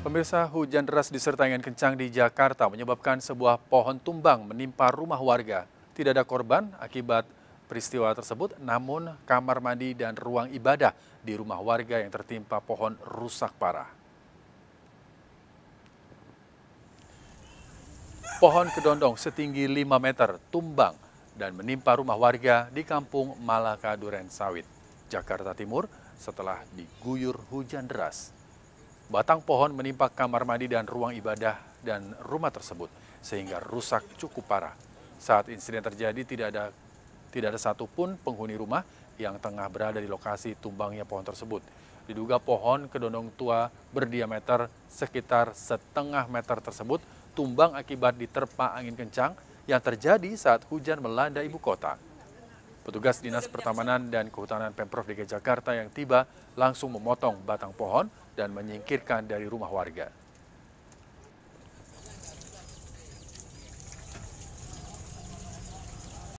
Pemirsa, hujan deras disertai angin kencang di Jakarta menyebabkan sebuah pohon tumbang menimpa rumah warga. Tidak ada korban akibat peristiwa tersebut, namun kamar mandi dan ruang ibadah di rumah warga yang tertimpa pohon rusak parah. Pohon kedondong setinggi 5 meter tumbang dan menimpa rumah warga di kampung Malaka Duren Sawit, Jakarta Timur setelah diguyur hujan deras. Batang pohon menimpa kamar mandi dan ruang ibadah dan rumah tersebut sehingga rusak cukup parah. Saat insiden terjadi tidak ada tidak ada satupun penghuni rumah yang tengah berada di lokasi tumbangnya pohon tersebut. Diduga pohon kedondong tua berdiameter sekitar setengah meter tersebut tumbang akibat diterpa angin kencang yang terjadi saat hujan melanda ibu kota. Petugas Dinas Pertamanan dan Kehutanan Pemprov DKI Jakarta yang tiba langsung memotong batang pohon dan menyingkirkan dari rumah warga.